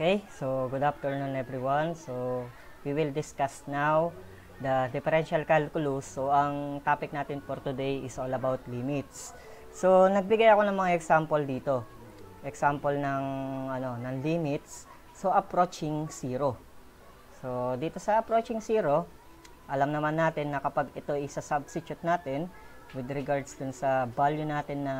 Okay, so good afternoon everyone. So we will discuss now the differential calculus. So ang topic natin for today is all about limits. So nagbigay ako ng mga example dito. Example ng ano, ng limits. So approaching 0. So dito sa approaching 0, alam naman natin na kapag ito is substitute natin with regards dun sa value natin na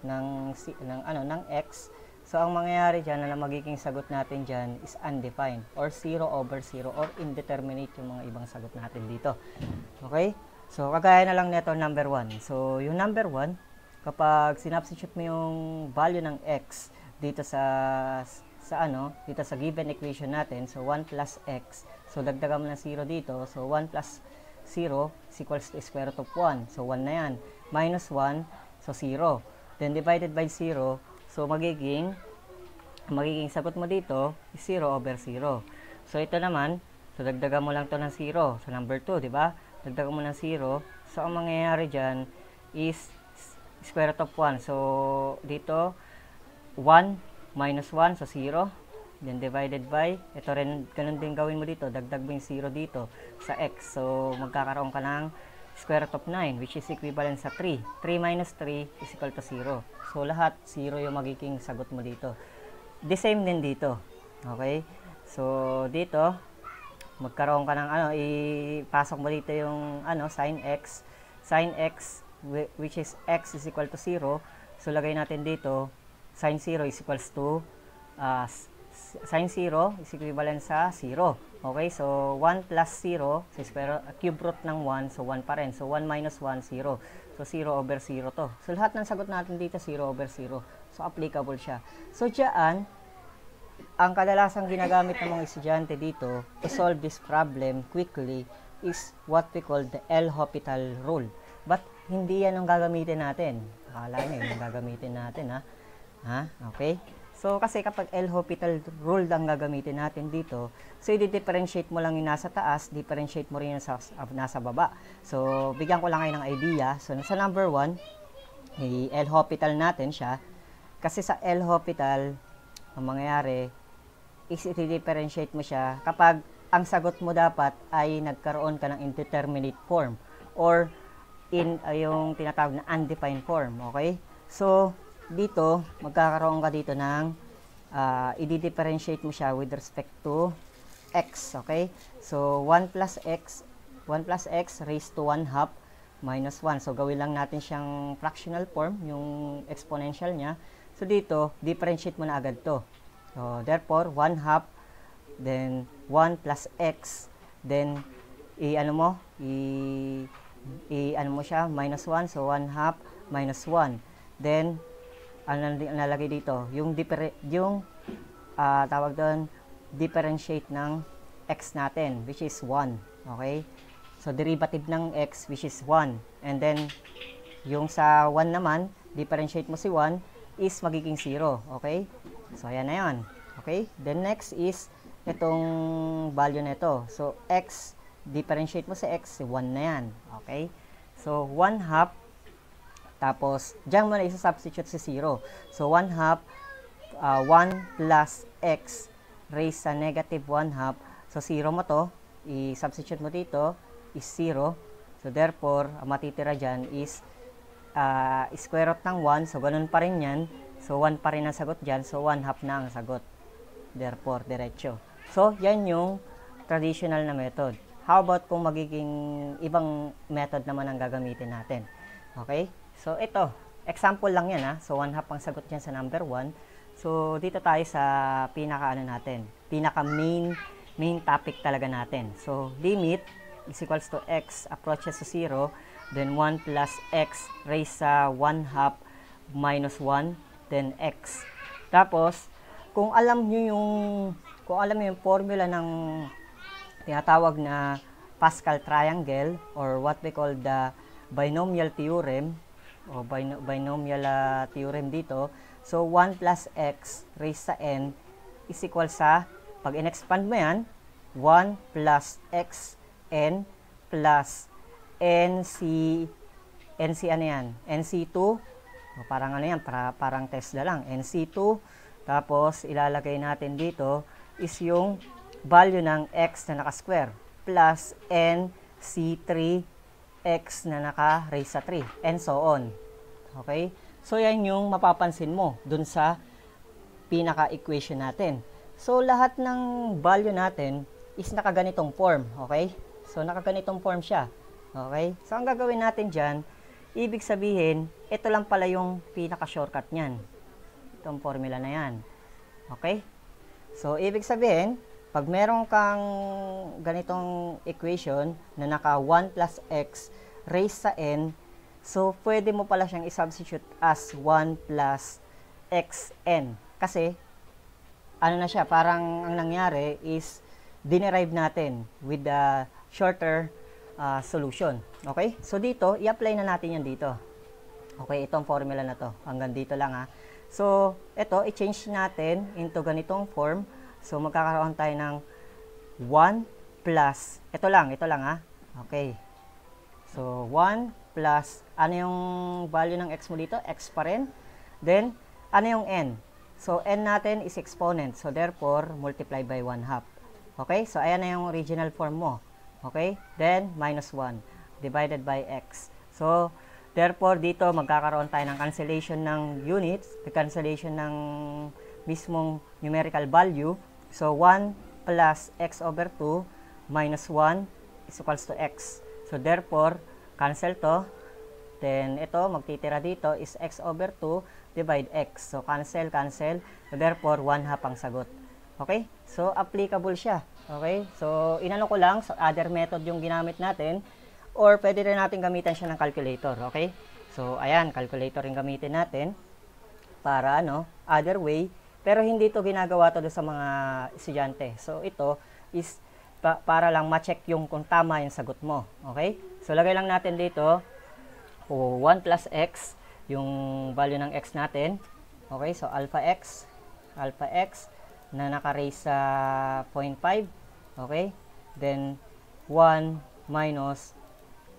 ng ng ano ng x So ang mangyayari dyan na magiging sagot natin dyan is undefined or 0 over 0 or indeterminate yung mga ibang sagot natin dito. Okay? So kagaya na lang nito number 1. So yung number 1, kapag sinubstitute mo yung value ng x dito sa sa ano, dito sa given equation natin, so 1 plus x. So dagdagan mo ng 0 dito, so 1 plus 0 is equals to square root of 1. So 1 na yan. Minus 1, so 0. Then divided by 0, So, magiging, magiging sagot mo dito is 0 over 0. So, ito naman, so dagdagan mo lang to ng 0 sa so, number 2, di ba? Dagdagan mo ng 0. So, ang mangyayari dyan is square root of 1. So, dito, 1 minus 1, so 0. Then, divided by, ito rin, ganun din gawin mo dito. Dagdag mo yung 0 dito sa x. So, magkakaroon ka ng square root of 9 which is equivalent sa 3. 3 minus 3 is equal to 0. So lahat 0 yung magiging sagot mo dito. The same din dito. Okay? So dito magkaroon ka ng ano ipasok mo dito yung ano sin x sin x which is x is equal to 0. So lagay natin dito sin 0 is equals to uh, sin 0 is equivalent sa 0. Okay, so 1 plus 0, sa square, cube root ng 1, so 1 pa rin. So 1 minus 1, 0. So 0 over 0 to. So lahat ng sagot natin dito, 0 over 0. So applicable siya. So dyan, ang kadalasang ginagamit ng mga estudyante dito to solve this problem quickly is what we call the L-Hopital rule. But hindi yan ang gagamitin natin. Akala nyo, yung gagamitin natin ha. Ha? Okay? So, kasi kapag L-Hopital rule ang gagamitin natin dito, so, i-differentiate mo lang yung nasa taas, differentiate mo rin yung sa, uh, nasa baba. So, bigyan ko lang kayo ng idea. So, sa number 1, eh, L-Hopital natin siya. Kasi sa L-Hopital, ang mangyayari, is i-differentiate mo siya kapag ang sagot mo dapat ay nagkaroon ka ng indeterminate form or in uh, yung tinatawag na undefined form. Okay? So, dito, magkakaroon ka dito ng uh, i-differentiate mo siya with respect to x, okay? So, 1 plus x, 1 plus x raised to 1 half minus 1. So, gawin lang natin siyang fractional form, yung exponential niya. So, dito, differentiate mo na agad to. So, therefore, 1 half, then 1 plus x, then, i-ano mo, i- i-ano mo siya, minus 1, so 1 half minus 1. Then, ang nalagay dito, yung different yung uh, tawag doon differentiate ng x natin which is 1, okay? So derivative ng x which is 1 and then yung sa 1 naman, differentiate mo si 1 is magiging 0, okay? So ayan na 'yon. Okay? Then next is itong value nito. So x differentiate mo sa x, 1 na 'yan, okay? So 1 half tapos, diyan mo na isa-substitute si 0. So, 1 half, uh, 1 plus x raised sa negative 1 half. So, 0 mo to, i-substitute mo dito, is 0. So, therefore, ang matitira dyan is uh, square root ng 1. So, ganun pa rin yan. So, 1 pa rin ang sagot dyan. So, 1 half na ang sagot. Therefore, diretso. So, yan yung traditional na method. How about kung magiging ibang method naman ang gagamitin natin? Okay? So, ito. Example lang yan, ha? So, one half ang sagot dyan sa number 1. So, dito tayo sa pinaka, ano natin, pinaka main, main topic talaga natin. So, limit is equals to x approaches to 0, then 1 plus x raised sa 1 half minus 1, then x. Tapos, kung alam nyo yung, kung alam nyo yung formula ng tinatawag na Pascal triangle or what we call the binomial theorem, o bino binomial uh, theorem dito. So, 1 plus x raised sa n is equal sa, pag in-expand mo yan, 1 plus x n plus nc, nc ano yan? nc2, o parang ano yan, para, parang Tesla lang, nc2, tapos ilalagay natin dito is yung value ng x na naka-square plus nc3 x na naka-raise sa 3 and so on. Okay? So, yan yung mapapansin mo dun sa pinaka-equation natin. So, lahat ng value natin is nakaganitong form. Okay? So, nakaganitong form siya. Okay? So, ang gagawin natin diyan, ibig sabihin, ito lang pala yung pinaka-shortcut niyan. Itong formula na yan. Okay? So, ibig sabihin, pag meron kang ganitong equation na naka 1 plus x raised sa n, so pwede mo pala siyang isubstitute as 1 plus xn. Kasi, ano na siya, parang ang nangyari is dinerive natin with the shorter uh, solution. Okay? So dito, i-apply na natin yan dito. Okay, itong formula na to. Hanggang dito lang ha. Ah. So, ito, i-change natin into ganitong form. So, magkakaroon tayo ng 1 plus, ito lang, ito lang ha. Okay. So, 1 plus, ano yung value ng x mo dito? x pa rin. Then, ano yung n? So, n natin is exponent. So, therefore, multiply by 1 half. Okay? So, ayan na yung original form mo. Okay? Then, minus 1 divided by x. So, therefore, dito magkakaroon tayo ng cancellation ng units, cancellation ng mismong numerical value. So 1 plus x over 2 minus 1 is equals to x. So therefore, cancel to. Then ito, magtitira dito is x over 2 divide x. So cancel, cancel. So therefore, 1 half ang sagot. Okay? So applicable siya. Okay? So inano ko lang, so other method yung ginamit natin or pwede rin natin gamitan siya ng calculator. Okay? So ayan, calculator rin gamitin natin para ano, other way pero hindi ito ginagawa to sa mga estudyante. So ito is pa para lang ma-check yung kung tama yung sagot mo. Okay? So lagay lang natin dito oh, 1 plus x yung value ng x natin. Okay? So alpha x alpha x na naka-raise sa 0.5. Okay? Then 1 minus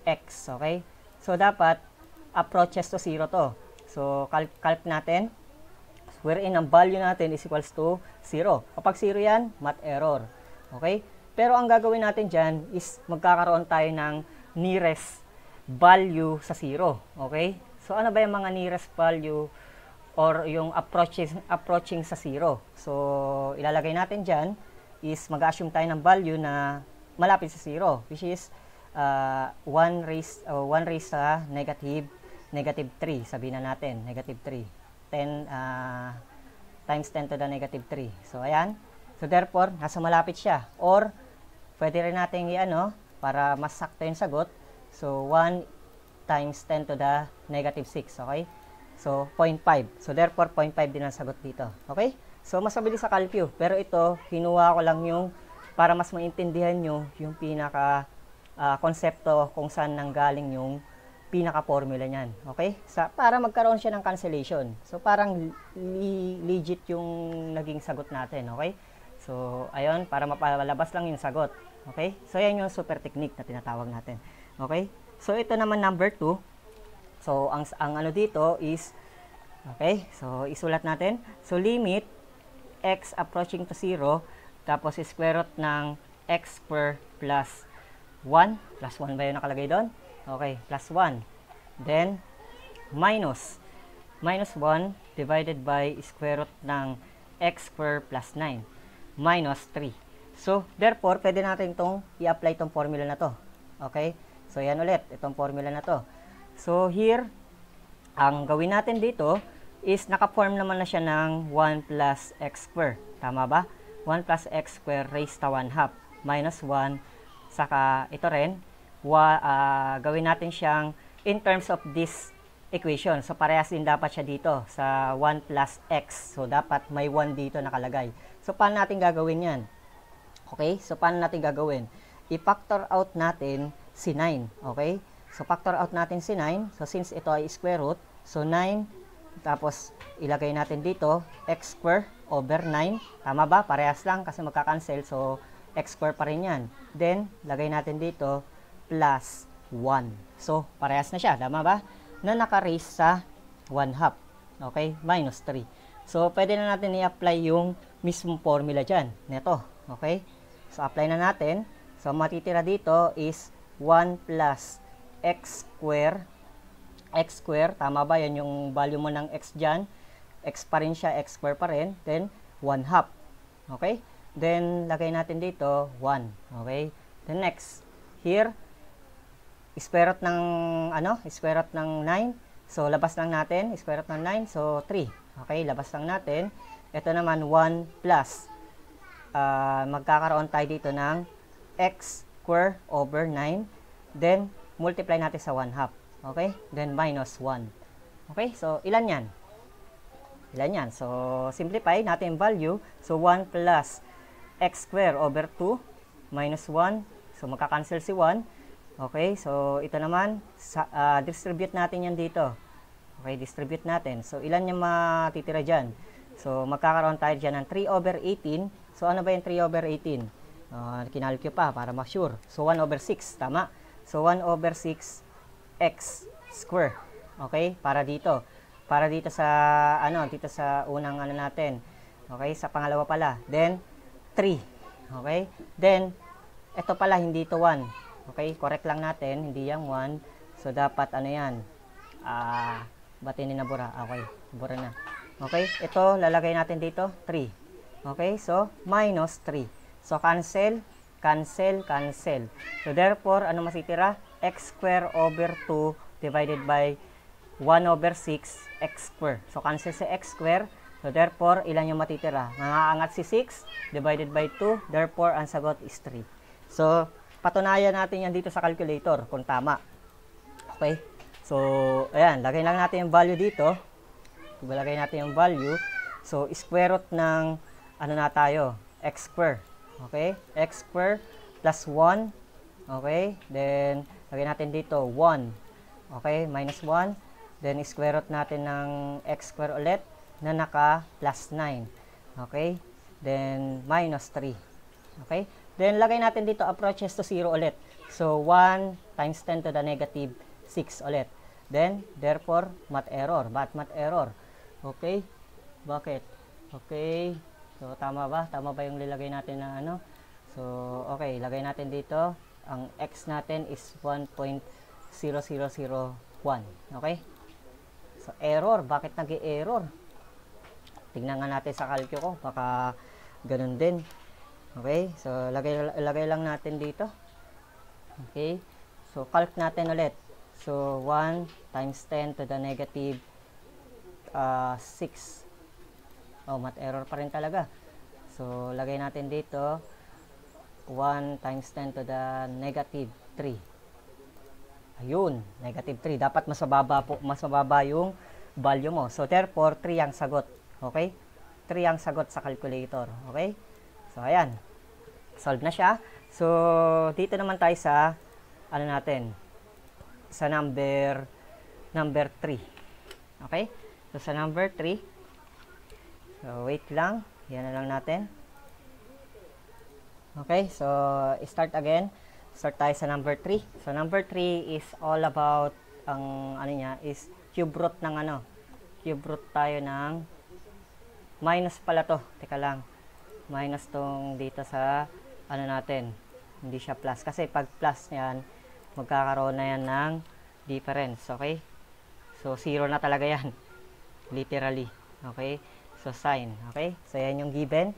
x. Okay? So dapat approaches to 0 to. So calc, calc natin wherein ang value natin is equals to 0. Kapag 0 yan, math error. Okay? Pero ang gagawin natin dyan is magkakaroon tayo ng nearest value sa 0. Okay? So, ano ba yung mga nearest value or yung approaching, approaching sa 0? So, ilalagay natin dyan is mag-assume tayo ng value na malapit sa 0, which is uh, 1 raised, uh, 1 raised sa negative, negative 3. Sabihin na natin, negative 3. 10 uh, ah, times 10 to the negative 3. So, ayan. So, therefore, nasa malapit siya. Or, pwede rin natin i-ano, para mas sakto yung sagot. So, 1 times 10 to the negative 6. Okay? So, 0.5. So, therefore, 0.5 din ang sagot dito. Okay? So, mas mabilis sa calcu. Pero ito, hinuha ko lang yung para mas maintindihan nyo yung pinaka uh, konsepto kung saan nanggaling yung pinaka-formula niyan. Okay? Sa, para magkaroon siya ng cancellation. So, parang li legit yung naging sagot natin. Okay? So, ayun, para mapalabas lang yung sagot. Okay? So, yan yung super technique na tinatawag natin. Okay? So, ito naman number 2. So, ang, ang ano dito is, okay? So, isulat natin. So, limit x approaching to 0, tapos square root ng x square plus 1. Plus 1 ba yung nakalagay doon? Okay, plus 1. Then, minus. Minus 1 divided by square root ng x square plus 9. Minus 3. So, therefore, pwede natin itong i-apply itong formula na to. Okay? So, yan ulit. Itong formula na to. So, here, ang gawin natin dito is nakaform naman na siya ng 1 plus x square. Tama ba? 1 plus x square raised to 1 half minus 1 saka ito rin wa, uh, gawin natin siyang in terms of this equation. So, parehas din dapat siya dito sa 1 plus x. So, dapat may 1 dito nakalagay. So, paano natin gagawin yan? Okay? So, paano natin gagawin? I-factor out natin si 9. Okay? So, factor out natin si 9. So, since ito ay square root, so 9 tapos, ilagay natin dito, x square over 9. Tama ba? Parehas lang kasi magka-cancel. So, x square pa rin yan. Then, lagay natin dito, plus 1. So, parehas na siya. Tama ba? Na naka-raise sa 1 half. Okay? Minus 3. So, pwede na natin i-apply yung mismong formula dyan. Neto. Okay? So, apply na natin. So, matitira dito is 1 plus x square. x square, tama ba? Yan yung value mo ng x dyan. x pa rin siya, x square pa rin. Then, 1 half. Okay? Then, lagay natin dito, 1. Okay? Then, next. Here, square root ng ano, square root ng 9. So labas lang natin, square root ng 9. So 3. Okay, labas lang natin. Ito naman 1 plus. Uh, magkakaroon tayo dito ng x square over 9. Then multiply natin sa 1 half. Okay? Then minus 1. Okay? So ilan 'yan? Ilan 'yan? So simplify natin value. So 1 plus x square over 2 minus 1. So magka-cancel si 1 Okay, so ito naman, sa, uh, distribute natin yan dito. Okay, distribute natin. So ilan yung matitira dyan? So magkakaroon tayo dyan ng 3 over 18. So ano ba yung 3 over 18? Uh, ah, kinalkyo pa para ma-sure. So 1 over 6, tama. So 1 over 6 x square. Okay, para dito. Para dito sa, ano, dito sa unang ano natin. Okay, sa pangalawa pala. Then, 3. Okay, then, ito pala hindi to 1. Okay, correct lang natin, hindi yang 1. So, dapat ano yan? Ah, batinin na bura. Okay, bura na. Okay, ito lalagay natin dito, 3. Okay, so minus 3. So, cancel, cancel, cancel. So, therefore, ano masitira? x square over 2 divided by 1 over 6 x square. So, cancel si x square. So, therefore, ilan yung matitira? Nangaangat si 6 divided by 2. Therefore, ang sagot is 3. So, Patunayan natin yan dito sa calculator kung tama. Okay? So, ayan, lagay lang natin yung value dito. Lagay natin yung value. So, square root ng, ano na tayo, x square. Okay? x square plus 1. Okay? Then, lagay natin dito, 1. Okay? Minus 1. Then, square root natin ng x square ulit na naka plus 9. Okay? Then, minus 3. Okay? Then, lagay natin dito approaches to 0 ulit. So, 1 times 10 to the negative 6 ulit. Then, therefore, math error. Ba't math error? Okay? Bakit? Okay. So, tama ba? Tama ba yung nilagay natin na ano? So, okay. Lagay natin dito. Ang x natin is 1.0001. Okay? So, error. Bakit nag error Tignan nga natin sa calcio ko. Baka ganun din. Okay? So, lagay, lagay lang natin dito. Okay? So, calc natin ulit. So, 1 times 10 to the negative uh, 6. Oh, mat error pa rin talaga. So, lagay natin dito. 1 times 10 to the negative 3. Ayun, negative 3. Dapat mas mababa, po, mas mababa yung value mo. So, therefore, 3 ang sagot. Okay? 3 ang sagot sa calculator. Okay? So, ayan. Solve na siya. So, dito naman tayo sa, ano natin, sa number, number 3. Okay? So, sa number 3, so, wait lang. Yan na lang natin. Okay? So, start again. Start tayo sa number 3. So, number 3 is all about, ang, ano niya, is cube root ng ano. Cube root tayo ng, minus pala to. Teka lang minus tong dito sa ano natin. Hindi siya plus. Kasi pag plus niyan, magkakaroon na yan ng difference. Okay? So, zero na talaga yan. Literally. Okay? So, sign. Okay? So, yan yung given.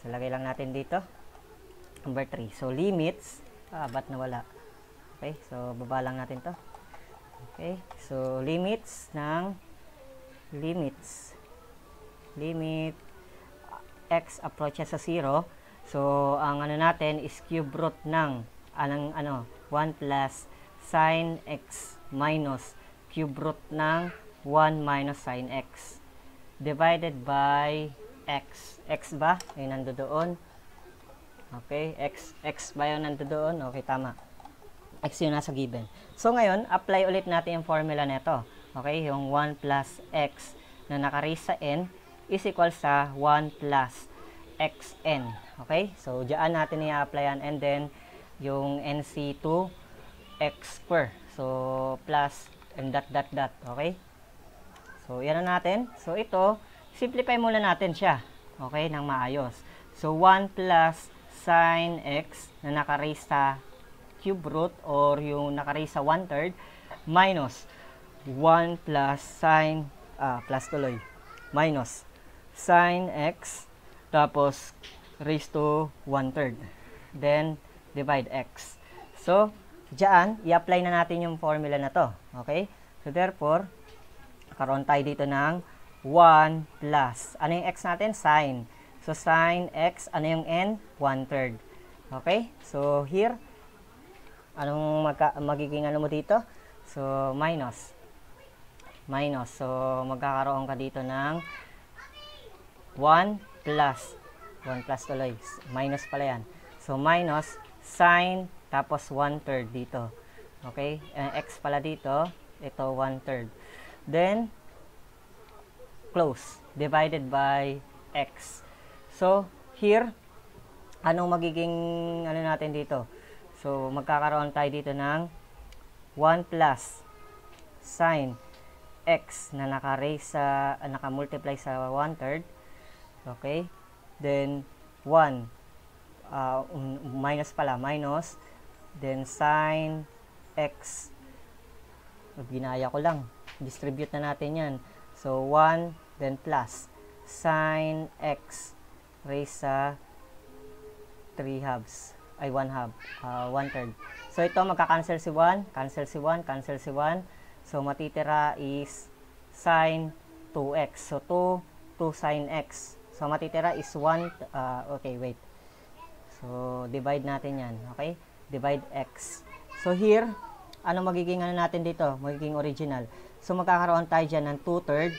So, lagay lang natin dito. Number 3. So, limits. Ah, ba't nawala? Okay? So, baba lang natin to. Okay? So, limits ng limits. Limit x approaches sa 0. So, ang ano natin is cube root ng anong, ano, 1 plus sine x minus cube root ng 1 minus sine x divided by x. x ba? Ay, nando doon. Okay, x, x ba yun nando doon? Okay, tama. x yun nasa given. So, ngayon, apply ulit natin yung formula nito. Okay, yung 1 plus x na naka-raise sa n is equal sa 1 plus xn. Okay? So, diyan natin i-applyan and then yung nc2 x square. So, plus and dot dot dot. Okay? So, yan na natin. So, ito, simplify muna natin siya. Okay? Nang maayos. So, 1 plus sine x na naka-raise sa cube root or yung naka-raise sa 1 third minus 1 plus sine, ah, plus tuloy, minus sine x, tapos raise to 1 third. Then, divide x. So, dyan, i-apply na natin yung formula na to. Okay? So, therefore, karoon tayo dito ng 1 plus. Ano yung x natin? Sine. So, sine x, ano yung n? 1 third. Okay? So, here, anong magka, magiging ano mo dito? So, minus. Minus. So, magkakaroon ka dito ng 1 plus. 1 plus tuloy. Minus pala yan. So, minus sine tapos 1 third dito. Okay? and eh, x pala dito. Ito 1 third. Then, close. Divided by x. So, here, anong magiging ano natin dito? So, magkakaroon tayo dito ng 1 plus sine x na naka-raise sa, naka-multiply sa 1 third Okay? Then, 1. Ah, uh, um, minus pala. Minus. Then, sine x. Ginaya ko lang. Distribute na natin yan. So, 1. Then, plus. Sine x raise sa 3 halves. Ay, 1 half. Uh, ah, 1 third. So, ito magka-cancel si 1. Cancel si 1. Cancel si 1. So, matitira is sine 2x. So, 2, 2 sine x. So, matitira is 1, uh, okay, wait. So, divide natin yan, okay? Divide x. So, here, ano magiging ano natin dito? Magiging original. So, magkakaroon tayo dyan ng 2 third,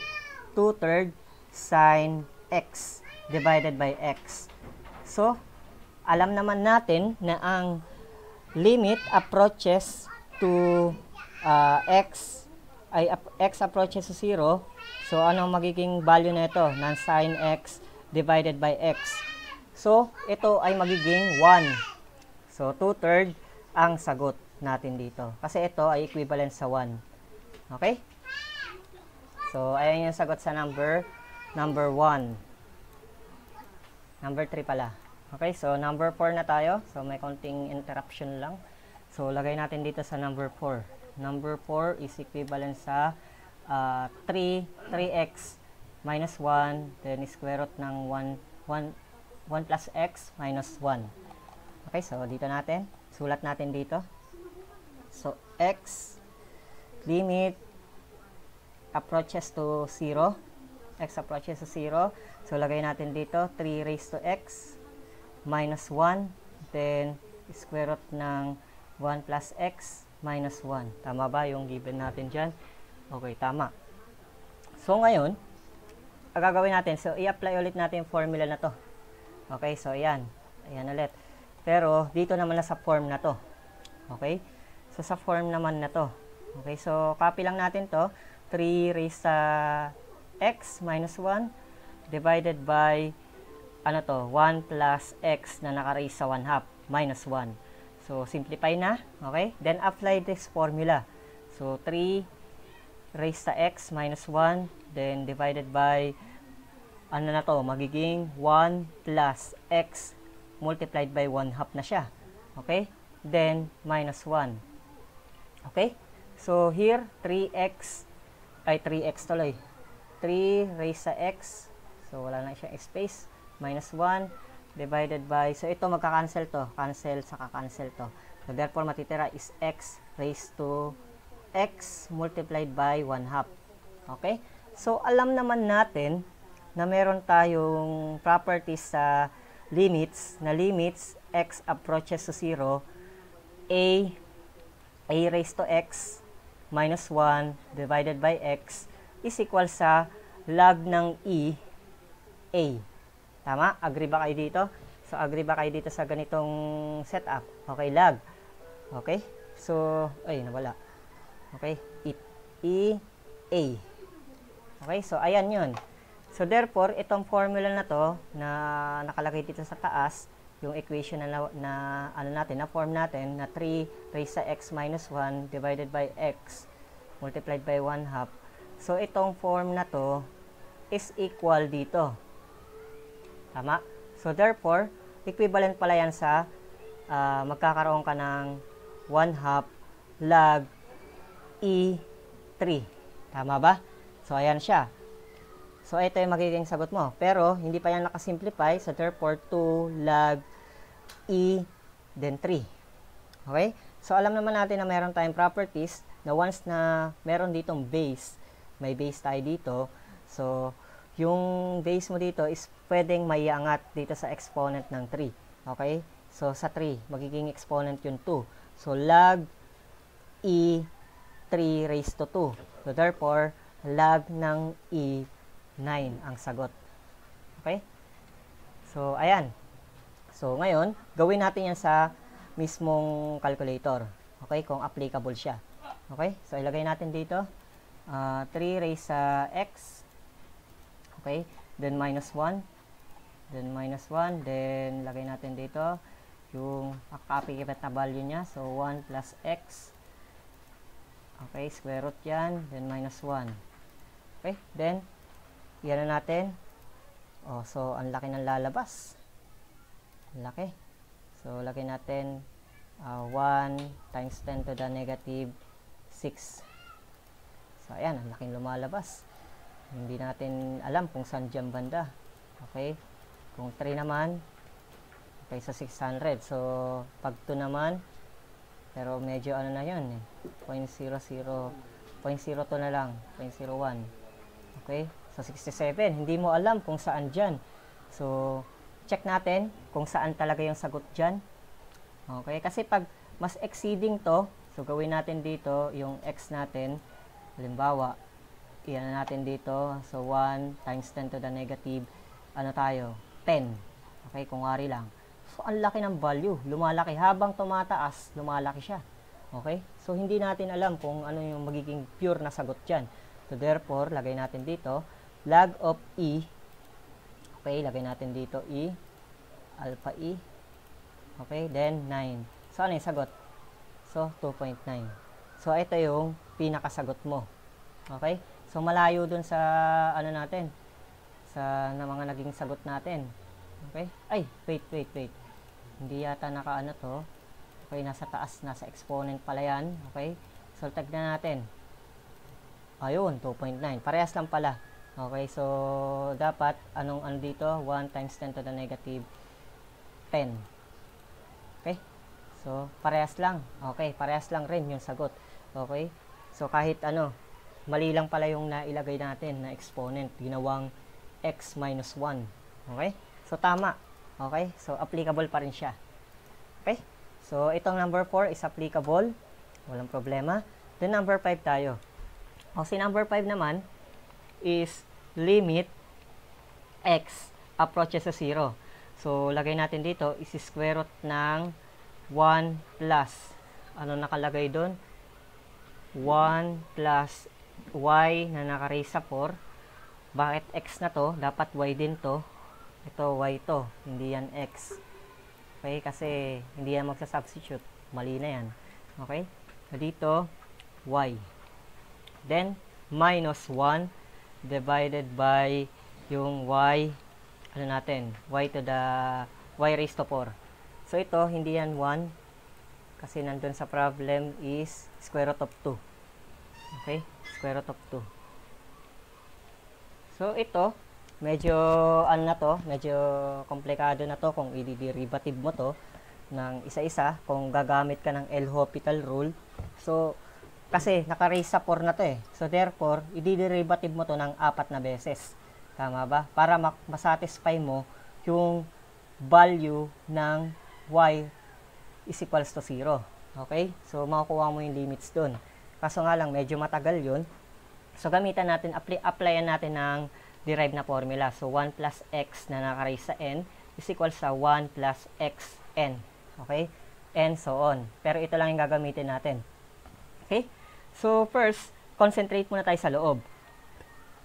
2 third sine x divided by x. So, alam naman natin na ang limit approaches to uh, x ay x approaches to 0. So, ano magiging value na ito ng sine x divided by x. So, ito ay magiging 1. So, 2 third ang sagot natin dito. Kasi ito ay equivalent sa 1. Okay? So, ayan yung sagot sa number number 1. Number 3 pala. Okay, so number 4 na tayo. So, may konting interruption lang. So, lagay natin dito sa number 4. Number 4 is equivalent sa uh, 3, 3x minus 1, then square root ng 1, 1, 1 plus x minus 1. Okay, so dito natin, sulat natin dito. So, x limit approaches to 0, x approaches to 0. So, lagay natin dito, 3 raised to x minus 1, then square root ng 1 plus x minus 1. Tama ba yung given natin dyan? Okay, tama. So, ngayon, Ah, gagawin natin, so i-apply ulit natin yung formula na to. Okay, so ayan. Ayan ulit. Pero dito naman na sa form na to. Okay? So sa form naman na to. Okay, so copy lang natin to. 3 raised sa x minus 1 divided by ano to, 1 plus x na naka-raise sa 1 half minus 1. So simplify na. Okay? Then apply this formula. So 3 raised sa x minus 1 then divided by ano na to, magiging 1 plus x multiplied by 1 half na siya. Okay? Then, minus 1. Okay? So, here, 3x, ay 3x tuloy. 3 raised sa x, so wala na siyang space, minus 1 divided by, so ito magka-cancel to, cancel sa ka cancel to. So, therefore, matitira is x raised to x multiplied by 1 half. Okay? So, alam naman natin na meron tayong properties sa limits, na limits, x approaches to 0, a, a raised to x minus 1 divided by x is equal sa log ng e, a. Tama? Agree ba kayo dito? So, agree ba kayo dito sa ganitong setup? Okay, log. Okay? So, ay, nawala. Okay? E, e A. Okay, so ayan yun. So therefore, itong formula na to na nakalagay dito sa taas, yung equation na, na ano natin, na form natin, na 3 raised sa x minus 1 divided by x multiplied by 1 half. So itong form na to is equal dito. Tama? So therefore, equivalent pala yan sa uh, magkakaroon ka ng 1 half log E3. Tama ba? So, ayan siya. So, ito yung magiging sagot mo. Pero, hindi pa yan nakasimplify. So, therefore, 2 log E, then 3. Okay? So, alam naman natin na meron tayong properties na once na meron ditong base, may base tayo dito. So, yung base mo dito is pwedeng maiangat dito sa exponent ng 3. Okay? So, sa 3, magiging exponent yung 2. So, log E 3 raised to 2. So, therefore, log ng E9 ang sagot. Okay? So, ayan. So, ngayon, gawin natin yan sa mismong calculator. Okay? Kung applicable siya. Okay? So, ilagay natin dito. Uh, ah, 3 raised sa x. Okay? Then, minus 1. Then, minus 1. Then, lagay natin dito yung copy makakapikipat na value niya. So, 1 plus x. Okay? Square root yan. Then, minus 1. Okay, then, yan na natin. Oh, so, ang laki ng lalabas. Ang laki. So, laki natin uh, ah, 1 times 10 to the negative 6. So, ayan, ang laking lumalabas. Hindi natin alam kung saan dyan banda. Okay? Kung 3 naman, okay, sa 600. So, pag 2 naman, pero medyo ano na yun eh. 0.00, 0.02 na lang, 0.01. Okay? Sa 67, hindi mo alam kung saan diyan. So, check natin kung saan talaga yung sagot diyan. Okay? Kasi pag mas exceeding to, so gawin natin dito yung x natin. Halimbawa, iyan natin dito. So, 1 times 10 to the negative, ano tayo? 10. Okay? Kung wari lang. So, ang laki ng value. Lumalaki. Habang tumataas, lumalaki siya. Okay? So, hindi natin alam kung ano yung magiging pure na sagot diyan. So, therefore, lagay natin dito, log of E, okay, lagay natin dito E, alpha E, okay, then 9. So, ano yung sagot? So, 2.9. So, ito yung pinakasagot mo. Okay? So, malayo dun sa, ano natin, sa na mga naging sagot natin. Okay? Ay, wait, wait, wait. Hindi yata ano to. Okay, nasa taas, nasa exponent pala yan. Okay? So, tagnan natin. Ayun, 2.9. Parehas lang pala. Okay, so dapat anong ano dito? 1 times 10 to the negative 10. Okay? So, parehas lang. Okay, parehas lang rin yung sagot. Okay? So, kahit ano, mali lang pala yung nailagay natin na exponent. Ginawang x minus 1. Okay? So, tama. Okay? So, applicable pa rin siya. Okay? So, itong number 4 is applicable. Walang problema. Then, number 5 tayo. O, si number 5 naman is limit x approaches sa 0. So, lagay natin dito is square root ng 1 plus, ano nakalagay doon? 1 plus y na naka-raise sa 4. Bakit x na to? Dapat y din to. Ito, y to. Hindi yan x. Okay? Kasi hindi yan magsasubstitute. Mali na yan. Okay? So, dito, y. Then, minus 1 divided by yung y, ano natin, y to the, y raised to 4. So, ito, hindi yan 1 kasi nandun sa problem is square root of 2. Okay? Square root of 2. So, ito, medyo, ano na to, medyo komplikado na to kung i-derivative mo to ng isa-isa kung gagamit ka ng L-Hopital rule. So, kasi naka-raise sa 4 na to eh. So therefore, i-derivative mo to ng apat na beses. Tama ba? Para masatisfy mo yung value ng y is equals to 0. Okay? So makukuha mo yung limits dun. Kaso nga lang, medyo matagal yun. So gamitan natin, apply, applyan natin ng derived na formula. So 1 plus x na naka-raise sa n is equals sa 1 plus xn. Okay? And so on. Pero ito lang yung gagamitin natin. Okay? So first, concentrate muna tayo sa loob.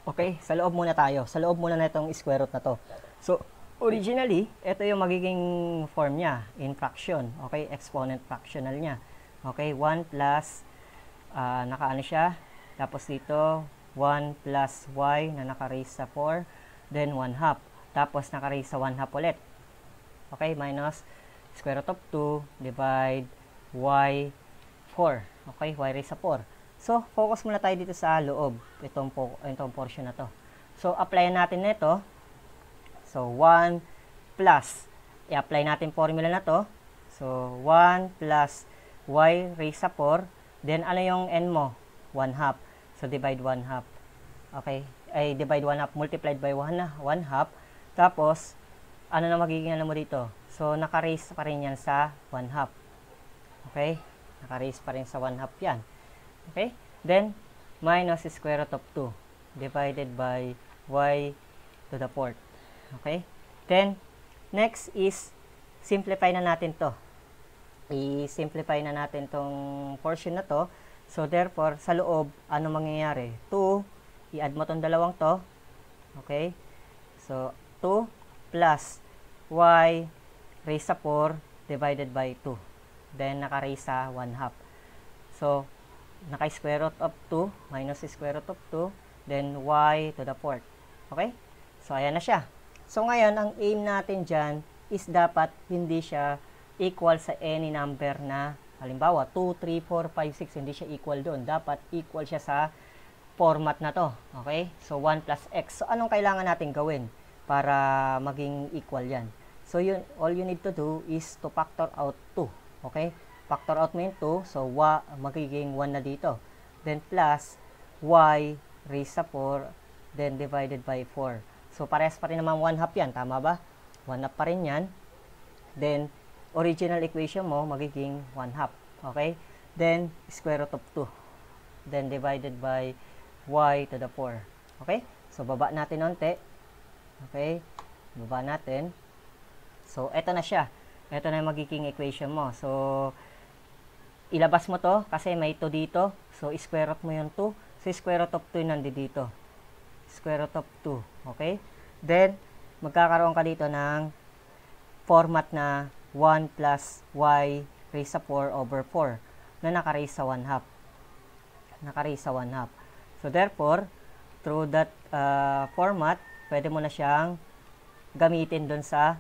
Okay, sa loob muna tayo. Sa loob muna nitong square root na to. So, originally, ito yung magiging form niya in fraction. Okay, exponent fractional niya. Okay, 1 plus, uh, nakaano siya, tapos dito, 1 plus y na naka-raise sa 4, then 1 half. Tapos naka-raise sa 1 half ulit. Okay, minus square root of 2 divide y 4. Okay, y raise sa 4. So, focus muna tayo dito sa loob, itong, po, itong portion na to. So, apply natin nito. So, 1 plus, i-apply natin formula na to. So, 1 plus y raised sa 4. Then, ano yung n mo? 1 half. So, divide 1 half. Okay? Ay, divide 1 half, multiplied by 1, na. 1 half. Tapos, ano na magiging ano mo dito? So, naka-raise pa rin yan sa 1 half. Okay? Naka-raise pa rin sa 1 half yan. Okay? Then, minus square root of 2 divided by y to the fourth. Okay? Then, next is, simplify na natin to. I-simplify na natin tong portion na to. So, therefore, sa loob, ano mangyayari? 2, i-add mo tong dalawang to. Okay? So, 2 plus y raised sa 4 divided by 2. Then, naka-raise sa 1 half. So, naka square root of 2 minus square root of 2 then y to the fourth. Okay? So, ayan na siya. So, ngayon, ang aim natin diyan is dapat hindi siya equal sa any number na halimbawa 2, 3, 4, 5, 6 hindi siya equal doon. Dapat equal siya sa format na to. Okay? So, 1 plus x. So, anong kailangan natin gawin para maging equal yan? So, yun, all you need to do is to factor out 2. Okay? Factor out mo yung 2, so wa, magiging 1 na dito. Then plus y raised sa 4, then divided by 4. So parehas pa rin naman 1 half yan, tama ba? 1 half pa rin yan. Then original equation mo magiging 1 half. Okay? Then square root of 2. Then divided by y to the 4. Okay? So baba natin onte. Okay? Baba natin. So, eto na siya. Ito na yung magiging equation mo. So, ilabas mo to kasi may 2 dito. So, square root mo yung 2. So, square root of 2 yung nandito. Square root of 2. Okay? Then, magkakaroon ka dito ng format na 1 plus y raised sa 4 over 4 na naka-raise sa 1 half. Naka-raise sa 1 half. So, therefore, through that uh, format, pwede mo na siyang gamitin dun sa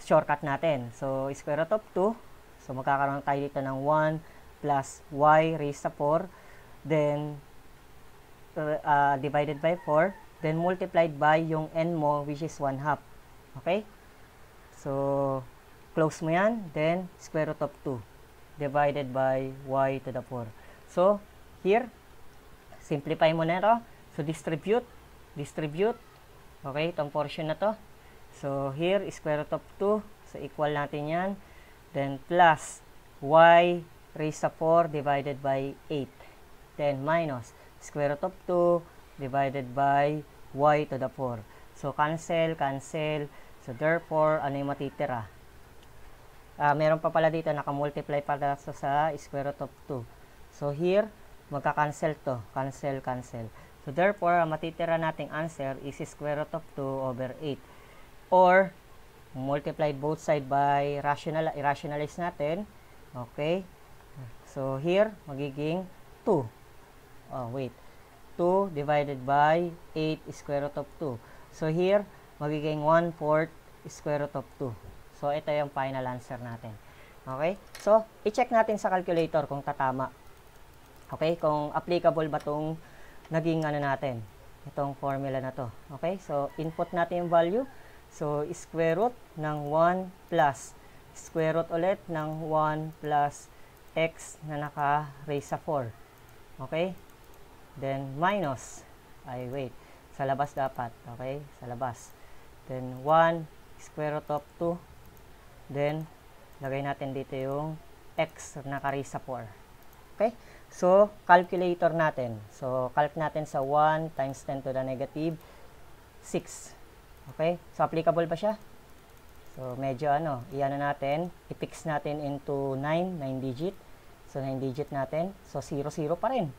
shortcut natin. So, square root of 2 So, magkakaroon tayo dito ng 1 plus y raised to 4. Then, uh, uh, divided by 4. Then, multiplied by yung n mo, which is 1 half. Okay? So, close mo yan. Then, square root of 2 divided by y to the 4. So, here, simplify mo na ito. So, distribute, distribute. Okay, itong portion na to. So, here, square root of 2. So, equal natin yan. Then plus y raised to 4 divided by 8. Then minus square root of 2 divided by y to the 4. So, cancel, cancel. So, therefore, ano yung matitira? Uh, meron pa pala dito, nakamultiply pala sa, sa square root of 2. So, here, magka-cancel to. Cancel, cancel. So, therefore, ang matitira nating answer is square root of 2 over 8. Or, multiplied both side by rational, irrationalize natin. Okay. So, here, magiging 2. Oh, wait. 2 divided by 8 square root of 2. So, here, magiging 1 fourth square root of 2. So, ito yung final answer natin. Okay? So, i-check natin sa calculator kung tatama. Okay? Kung applicable ba tong naging ano natin. Itong formula na to. Okay? So, input natin yung value. So, square root ng 1 plus square root ulit ng 1 plus x na naka-raise sa 4. Okay? Then, minus. Ay, wait. Sa labas dapat. Okay? Sa labas. Then, 1 square root of 2. Then, lagay natin dito yung x na naka-raise sa 4. Okay? So, calculator natin. So, calc natin sa 1 times 10 to the negative 6. Okay? So, applicable pa siya? So, medyo ano, iyan na natin. I-fix natin into 9, 9 digit. So, 9 digit natin. So, 0, 0 pa rin.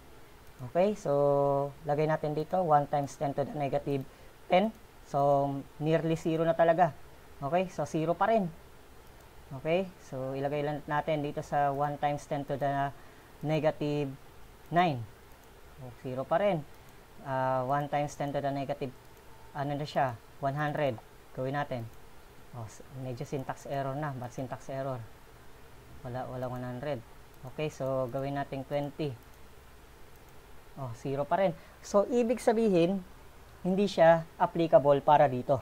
Okay? So, lagay natin dito, 1 times 10 to the negative 10. So, nearly 0 na talaga. Okay? So, 0 pa rin. Okay? So, ilagay lang natin dito sa 1 times 10 to the negative 9. So, 0 pa rin. Uh, ah, 1 times 10 to the negative, ano na siya? 100. Gawin natin. Oh, medyo syntax error na, but syntax error. Wala, wala 100. Okay, so gawin natin 20. Oh, 0 pa rin. So, ibig sabihin, hindi siya applicable para dito.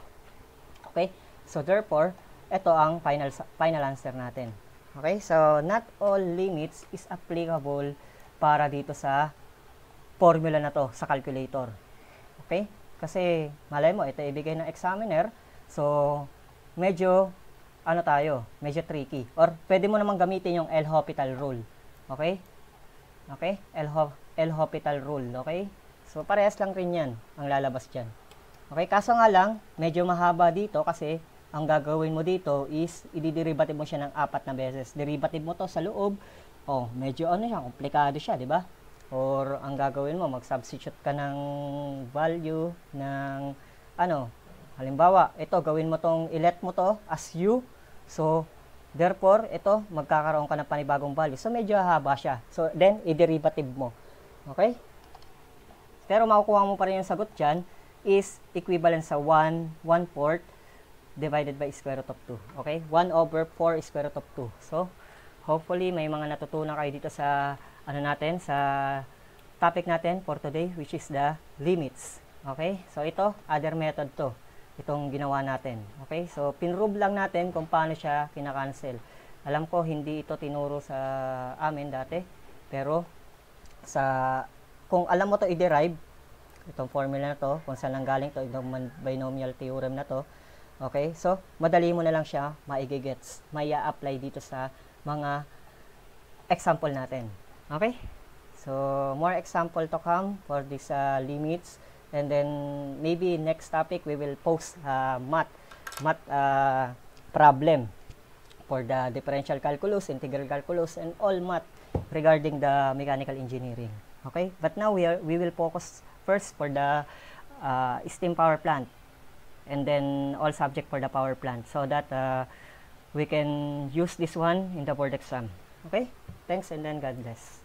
Okay? So, therefore, ito ang final, final answer natin. Okay? So, not all limits is applicable para dito sa formula na to, sa calculator. Okay? Kasi malay mo, ito ibigay ng examiner. So, medyo, ano tayo, medyo tricky. Or pwede mo namang gamitin yung L-Hopital rule. Okay? Okay? L-Hopital rule. Okay? So, parehas lang rin yan ang lalabas diyan Okay? Kaso nga lang, medyo mahaba dito kasi ang gagawin mo dito is ididerivative mo siya ng apat na beses. Derivative mo to sa loob. Oh, medyo ano siya, komplikado siya, di ba? or ang gagawin mo mag-substitute ka ng value ng ano halimbawa ito gawin mo tong ilet mo to as u so therefore ito magkakaroon ka ng panibagong value so medyo haba siya so then i-derivative mo okay pero makukuha mo pa rin yung sagot diyan is equivalent sa 1 1 fourth divided by square root of 2 okay 1 over 4 square root of 2 so hopefully may mga natutunan kayo dito sa ano natin sa topic natin for today which is the limits. Okay? So ito, other method to. Itong ginawa natin. Okay? So pinrove lang natin kung paano siya kinakancel. Alam ko hindi ito tinuro sa amin dati, pero sa kung alam mo to i-derive itong formula na to, kung saan nanggaling to, itong binomial theorem na to, okay? So, madali mo na lang siya maigigets, maya apply dito sa mga example natin. Okay? So, more example to come for these uh, limits. And then, maybe next topic, we will post uh, math, math uh, problem for the differential calculus, integral calculus, and all math regarding the mechanical engineering. Okay? But now, we, are, we will focus first for the uh, steam power plant and then all subject for the power plant so that uh, we can use this one in the board exam. Okay? Thanks and then God bless.